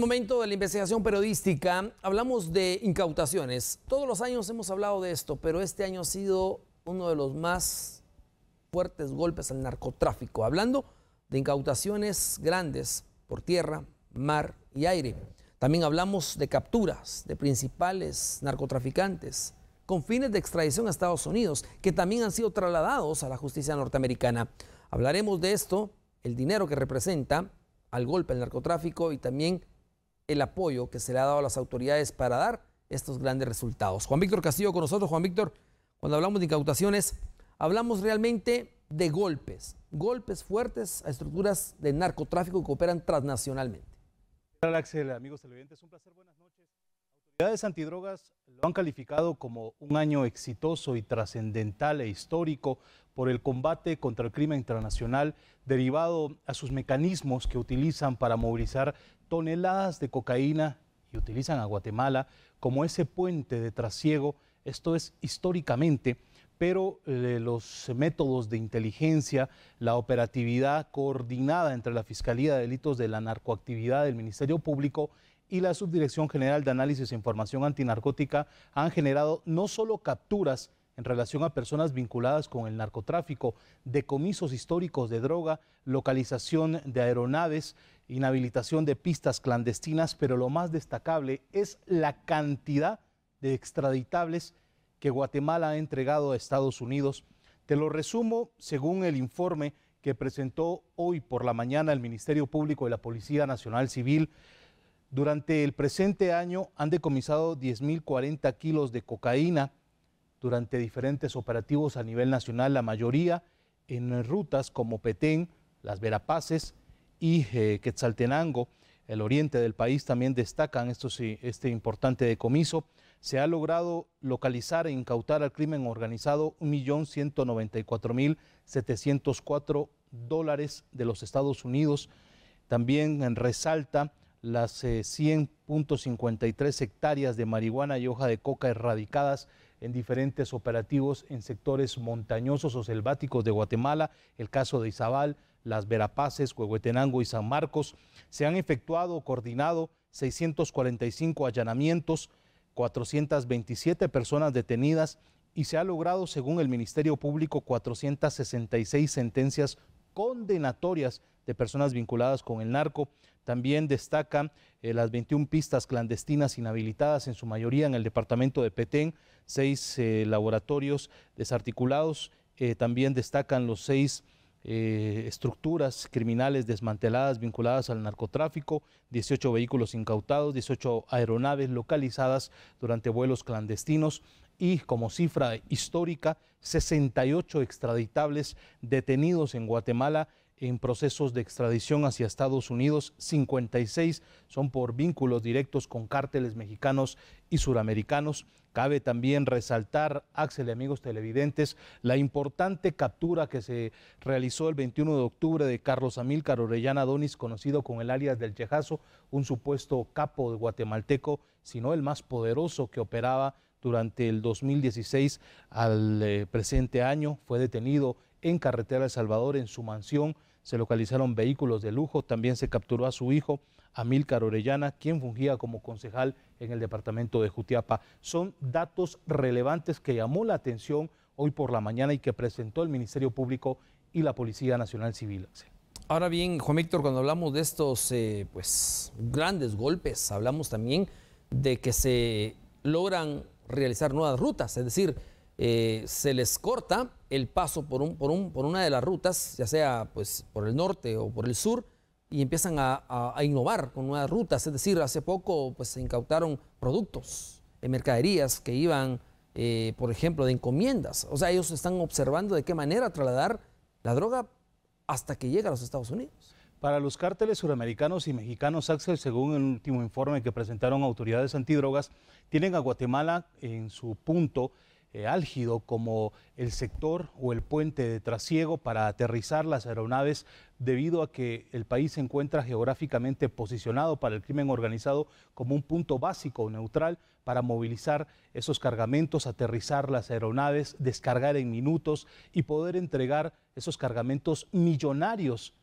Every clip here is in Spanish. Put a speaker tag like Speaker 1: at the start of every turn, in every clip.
Speaker 1: momento de la investigación periodística, hablamos de incautaciones. Todos los años hemos hablado de esto, pero este año ha sido uno de los más fuertes golpes al narcotráfico. Hablando de incautaciones grandes por tierra, mar y aire. También hablamos de capturas de principales narcotraficantes con fines de extradición a Estados Unidos, que también han sido trasladados a la justicia norteamericana. Hablaremos de esto, el dinero que representa al golpe al narcotráfico y también el apoyo que se le ha dado a las autoridades para dar estos grandes resultados. Juan Víctor Castillo con nosotros. Juan Víctor, cuando hablamos de incautaciones, hablamos realmente de golpes, golpes fuertes a estructuras de narcotráfico que operan transnacionalmente.
Speaker 2: Hola amigos un placer, buenas noches autoridades antidrogas lo han calificado como un año exitoso y trascendental e histórico por el combate contra el crimen internacional derivado a sus mecanismos que utilizan para movilizar toneladas de cocaína y utilizan a Guatemala como ese puente de trasiego, esto es históricamente, pero eh, los métodos de inteligencia, la operatividad coordinada entre la Fiscalía de Delitos de la Narcoactividad del Ministerio Público y la Subdirección General de Análisis e Información Antinarcótica han generado no solo capturas en relación a personas vinculadas con el narcotráfico, decomisos históricos de droga, localización de aeronaves, inhabilitación de pistas clandestinas, pero lo más destacable es la cantidad de extraditables que Guatemala ha entregado a Estados Unidos. Te lo resumo según el informe que presentó hoy por la mañana el Ministerio Público de la Policía Nacional Civil. Durante el presente año han decomisado 10.040 kilos de cocaína durante diferentes operativos a nivel nacional, la mayoría en rutas como Petén, Las Verapaces y eh, Quetzaltenango. El oriente del país también destacan eh, este importante decomiso. Se ha logrado localizar e incautar al crimen organizado 1.194.704 dólares de los Estados Unidos. También resalta las 100.53 eh, hectáreas de marihuana y hoja de coca erradicadas en diferentes operativos en sectores montañosos o selváticos de Guatemala, el caso de Izabal, Las Verapaces, Huehuetenango y San Marcos. Se han efectuado o coordinado 645 allanamientos, 427 personas detenidas y se ha logrado, según el Ministerio Público, 466 sentencias condenatorias de personas vinculadas con el narco. También destacan eh, las 21 pistas clandestinas inhabilitadas, en su mayoría en el departamento de Petén, seis eh, laboratorios desarticulados. Eh, también destacan los seis estructuras criminales desmanteladas vinculadas al narcotráfico, 18 vehículos incautados, 18 aeronaves localizadas durante vuelos clandestinos y como cifra histórica, 68 extraditables detenidos en Guatemala en procesos de extradición hacia Estados Unidos, 56 son por vínculos directos con cárteles mexicanos y suramericanos. Cabe también resaltar, Axel y amigos televidentes, la importante captura que se realizó el 21 de octubre de Carlos Amílcar Orellana Donis, conocido con el alias del Chejazo, un supuesto capo de guatemalteco, sino el más poderoso que operaba durante el 2016 al eh, presente año. Fue detenido en carretera El Salvador, en su mansión se localizaron vehículos de lujo, también se capturó a su hijo, Amílcar Orellana, quien fungía como concejal en el departamento de Jutiapa. Son datos relevantes que llamó la atención hoy por la mañana y que presentó el Ministerio Público y la Policía Nacional Civil.
Speaker 1: Ahora bien, Juan Víctor, cuando hablamos de estos eh, pues, grandes golpes, hablamos también de que se logran realizar nuevas rutas, es decir, eh, se les corta el paso por, un, por, un, por, una de las rutas, ya sea pues, por el norte o por el sur, y empiezan a, innovar con nuevas rutas. Es decir, hace poco pues, se incautaron productos, mercaderías que iban, eh, por ejemplo, de encomiendas. O sea, ellos están observando de qué manera trasladar
Speaker 2: la droga hasta que llega a los Estados Unidos. Para los cárteles suramericanos y mexicanos, Axel, según el último informe que presentaron autoridades antidrogas, tienen a Guatemala en su punto eh, álgido como el sector o el puente de trasiego para aterrizar las aeronaves debido a que el país se encuentra geográficamente posicionado para el crimen organizado como un punto básico neutral para movilizar esos cargamentos, aterrizar las aeronaves, descargar en minutos y poder entregar esos cargamentos millonarios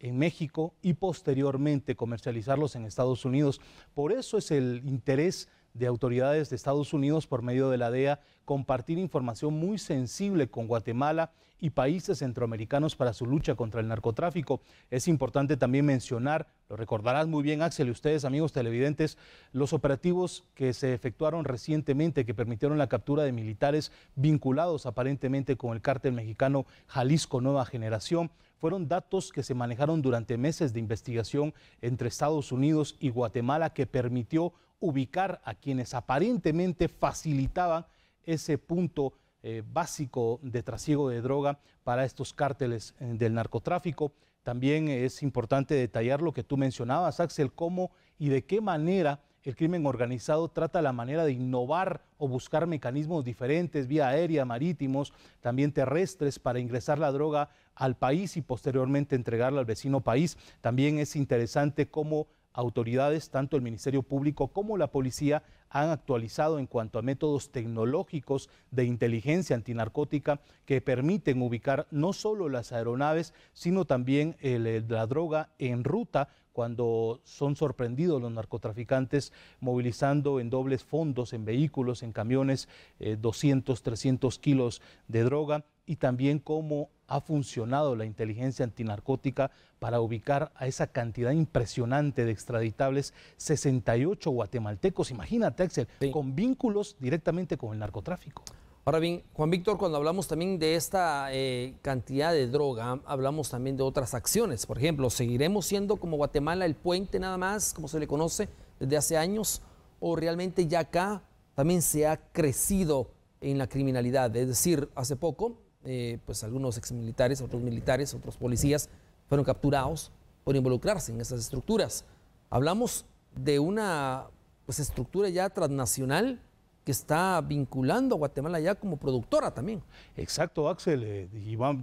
Speaker 2: en México y posteriormente comercializarlos en Estados Unidos. Por eso es el interés de autoridades de Estados Unidos por medio de la DEA compartir información muy sensible con Guatemala y países centroamericanos para su lucha contra el narcotráfico. Es importante también mencionar, lo recordarás muy bien Axel y ustedes amigos televidentes, los operativos que se efectuaron recientemente que permitieron la captura de militares vinculados aparentemente con el cártel mexicano Jalisco Nueva Generación. Fueron datos que se manejaron durante meses de investigación entre Estados Unidos y Guatemala que permitió ubicar a quienes aparentemente facilitaban ese punto eh, básico de trasiego de droga para estos cárteles eh, del narcotráfico. También eh, es importante detallar lo que tú mencionabas, Axel, cómo y de qué manera el crimen organizado trata la manera de innovar o buscar mecanismos diferentes, vía aérea, marítimos, también terrestres, para ingresar la droga al país y posteriormente entregarla al vecino país. También es interesante cómo autoridades, tanto el Ministerio Público como la policía, han actualizado en cuanto a métodos tecnológicos de inteligencia antinarcótica que permiten ubicar no solo las aeronaves, sino también eh, la droga en ruta cuando son sorprendidos los narcotraficantes movilizando en dobles fondos, en vehículos, en camiones, 200, eh, 300 kilos de droga y también cómo ha funcionado la inteligencia antinarcótica para ubicar a esa cantidad impresionante de extraditables, 68 guatemaltecos, imagínate Axel, con vínculos directamente con el narcotráfico.
Speaker 1: Ahora bien, Juan Víctor, cuando hablamos también de esta eh, cantidad de droga, hablamos también de otras acciones. Por ejemplo, ¿seguiremos siendo como Guatemala el puente nada más, como se le conoce desde hace años? ¿O realmente ya acá también se ha crecido en la criminalidad? Es decir, hace poco eh, pues algunos exmilitares, otros militares, otros policías fueron capturados por involucrarse en esas estructuras. Hablamos de una pues, estructura ya transnacional que
Speaker 2: está vinculando a Guatemala ya como productora también. Exacto, Axel, eh,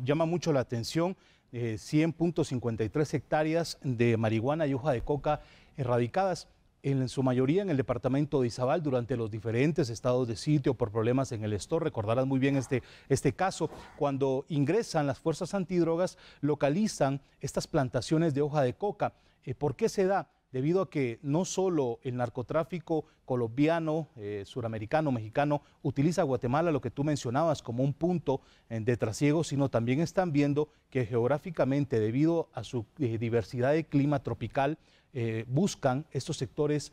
Speaker 2: llama mucho la atención 100.53 eh, hectáreas de marihuana y hoja de coca erradicadas en su mayoría en el departamento de Izabal durante los diferentes estados de sitio por problemas en el store. Recordarán muy bien este, este caso. Cuando ingresan las fuerzas antidrogas, localizan estas plantaciones de hoja de coca. Eh, ¿Por qué se da? debido a que no solo el narcotráfico colombiano, eh, suramericano, mexicano, utiliza Guatemala, lo que tú mencionabas, como un punto eh, de trasiego, sino también están viendo que geográficamente, debido a su eh, diversidad de clima tropical, buscan estos sectores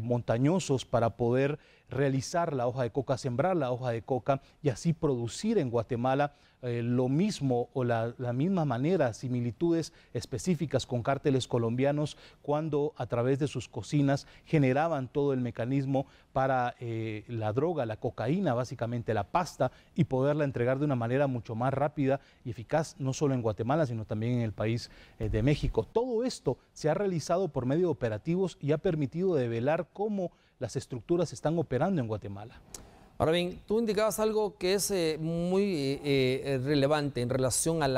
Speaker 2: montañosos para poder realizar la hoja de coca, sembrar la hoja de coca y así producir en Guatemala eh, lo mismo o la, misma manera, similitudes específicas con cárteles colombianos cuando a través de sus cocinas generaban todo el mecanismo para eh, la droga, la cocaína, básicamente la pasta, y poderla entregar de una manera mucho más rápida y eficaz, no solo en Guatemala, sino también en el país eh, de México. Todo esto se ha realizado por medio de operativos y ha permitido develar cómo las estructuras están operando en Guatemala.
Speaker 1: Ahora bien, tú indicabas algo que es eh, muy eh, eh, relevante en relación al,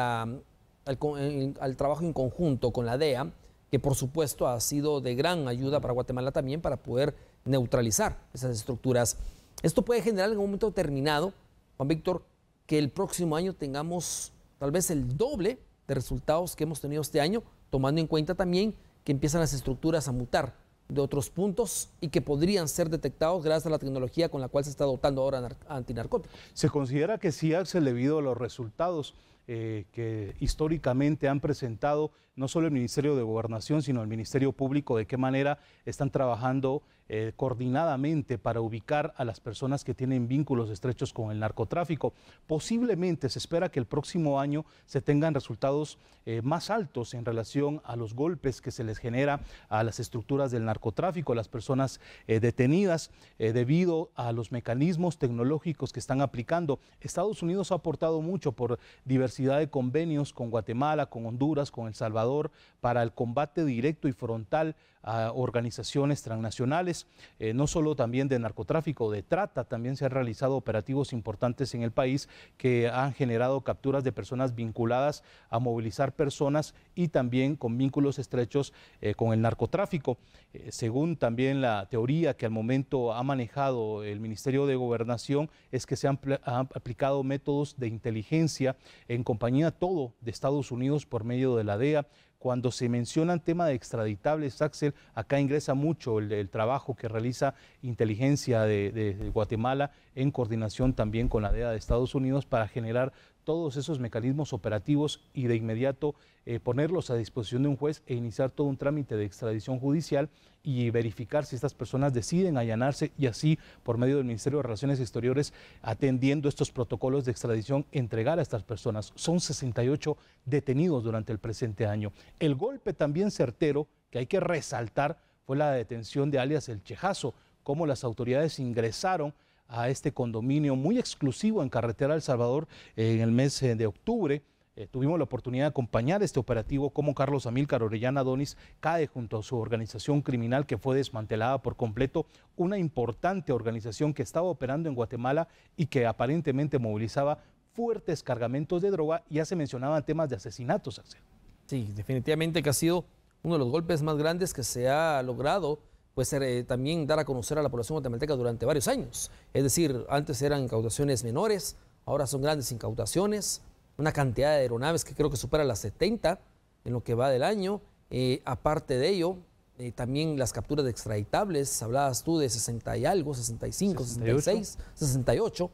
Speaker 1: al, trabajo en conjunto con la DEA, que por supuesto ha sido de gran ayuda para Guatemala también para poder neutralizar esas estructuras. Esto puede generar en un momento determinado, Juan Víctor, que el próximo año tengamos tal vez el doble de resultados que hemos tenido este año, tomando en cuenta también que empiezan las estructuras a mutar de otros puntos y que podrían ser detectados gracias a la tecnología con la cual se está
Speaker 2: dotando ahora antinarcóticos. Se considera que sí, Axel, debido a los resultados eh, que históricamente han presentado no solo el Ministerio de Gobernación, sino el Ministerio Público, de qué manera están trabajando eh, coordinadamente para ubicar a las personas que tienen vínculos estrechos con el narcotráfico. Posiblemente se espera que el próximo año se tengan resultados eh, más altos en relación a los golpes que se les genera a las estructuras del narcotráfico, a las personas detenidas, debido a los mecanismos tecnológicos que están aplicando. Estados Unidos ha aportado mucho por diversidad de convenios con Guatemala, con Honduras, con El Salvador, para el combate directo y frontal a organizaciones transnacionales, eh, no solo también de narcotráfico, de trata, también se han realizado operativos importantes en el país que han generado capturas de personas vinculadas a movilizar personas y también con vínculos estrechos eh, con el narcotráfico. Eh, según también la teoría que al momento ha manejado el Ministerio de Gobernación, es que se han aplicado métodos de inteligencia en compañía Todo de Estados Unidos por medio de la DEA. Cuando se menciona el tema de extraditables, Axel, acá ingresa mucho el, trabajo que realiza inteligencia de Guatemala en coordinación también con la DEA de Estados Unidos para generar todos esos mecanismos operativos y de inmediato eh, ponerlos a disposición de un juez e iniciar todo un trámite de extradición judicial y verificar si estas personas deciden allanarse y así, por medio del Ministerio de Relaciones Exteriores, atendiendo estos protocolos de extradición, entregar a estas personas. Son 68 detenidos durante el presente año. El golpe también certero que hay que resaltar fue la detención de alias El Chejazo, cómo las autoridades ingresaron a este condominio muy exclusivo en Carretera El Salvador eh, en el mes eh, de octubre. Eh, tuvimos la oportunidad de acompañar este operativo, como Carlos Amílcar Orellana Donis cae junto a su organización criminal que fue desmantelada por completo, una importante organización que estaba operando en Guatemala y que aparentemente movilizaba fuertes cargamentos de droga. Ya se mencionaban temas de asesinatos, Axel. Sí, definitivamente que ha sido uno de los golpes más grandes que
Speaker 1: se ha logrado pues también dar a conocer a la población guatemalteca durante varios años. Es decir, antes eran incautaciones menores, ahora son grandes incautaciones, una cantidad de aeronaves que creo que supera las 70 en lo que va del año. Eh, aparte de ello, eh, también las capturas de extraditables, hablabas tú de 60 y algo, 65, 66, 68.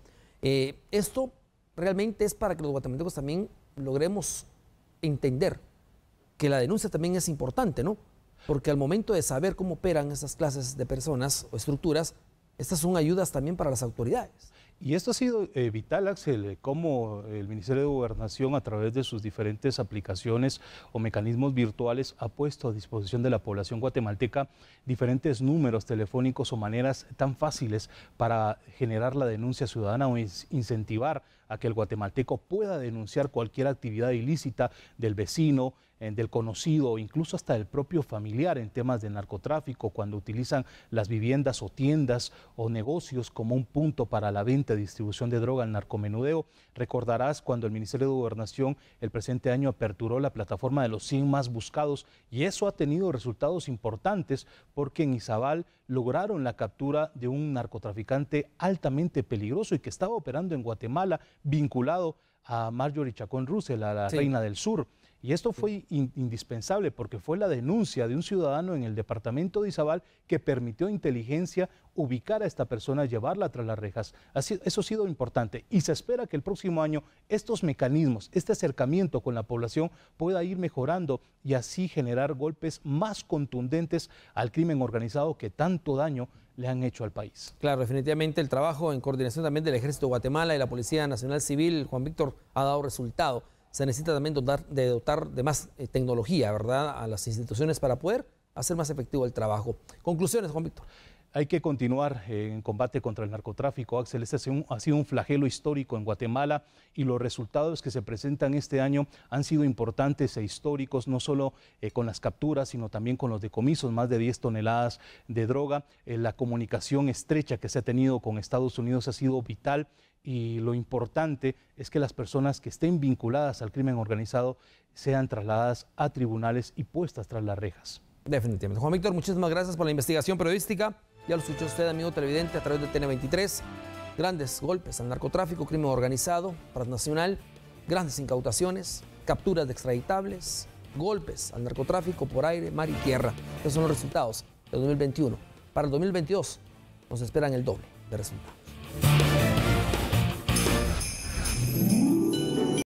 Speaker 1: esto realmente es para que los guatemaltecos también logremos entender que la denuncia también es importante, ¿no? Porque al momento de saber cómo operan esas clases de personas o estructuras, estas son ayudas también para las
Speaker 2: autoridades. Y esto ha sido eh, vital, Axel, eh, cómo el Ministerio de Gobernación, a través de sus diferentes aplicaciones o mecanismos virtuales, ha puesto a disposición de la población guatemalteca diferentes números telefónicos o maneras tan fáciles para generar la denuncia ciudadana o incentivar a que el guatemalteco pueda denunciar cualquier actividad ilícita del vecino, del conocido o incluso hasta del propio familiar en temas de narcotráfico, cuando utilizan las viviendas o tiendas o negocios como un punto para la venta y distribución de droga al narcomenudeo. Recordarás cuando el Ministerio de Gobernación el presente año aperturó la plataforma de los 100 más buscados y eso ha tenido resultados importantes porque en Izabal lograron la captura de un narcotraficante altamente peligroso y que estaba operando en Guatemala vinculado a Marjorie Chacón Russell, a la reina del sur. Y esto fue indispensable porque fue la denuncia de un ciudadano en el departamento de Izabal que permitió a inteligencia ubicar a esta persona, llevarla tras las rejas. Así, eso ha sido importante y se espera que el próximo año estos mecanismos, este acercamiento con la población pueda ir mejorando y así generar golpes más contundentes al crimen organizado que tanto daño le han hecho al país.
Speaker 1: Claro, definitivamente el trabajo en coordinación también del Ejército de Guatemala y la Policía Nacional Civil, Juan Víctor, ha dado resultado se necesita también dotar de, más eh, tecnología, ¿verdad?, a las instituciones para poder hacer más efectivo
Speaker 2: el trabajo. Conclusiones, Juan Víctor. Hay que continuar eh, en combate contra el narcotráfico, Axel. Este ha sido un flagelo histórico en Guatemala y los resultados que se presentan este año han sido importantes e históricos, no solo eh, con las capturas, sino también con los decomisos, más de 10 toneladas de droga. la comunicación estrecha que se ha tenido con Estados Unidos ha sido vital y lo importante es que las personas que estén vinculadas al crimen organizado sean trasladadas a tribunales y puestas tras las rejas. Definitivamente. Juan
Speaker 1: Víctor, muchísimas gracias por la investigación periodística. Ya lo escuchó usted, amigo televidente, a través de TN23. Grandes golpes al narcotráfico, crimen organizado, transnacional, grandes incautaciones, capturas de extraditables, golpes al narcotráfico por aire, mar y tierra. Esos son los resultados del 2021. Para el 2022 nos esperan el doble de resultados.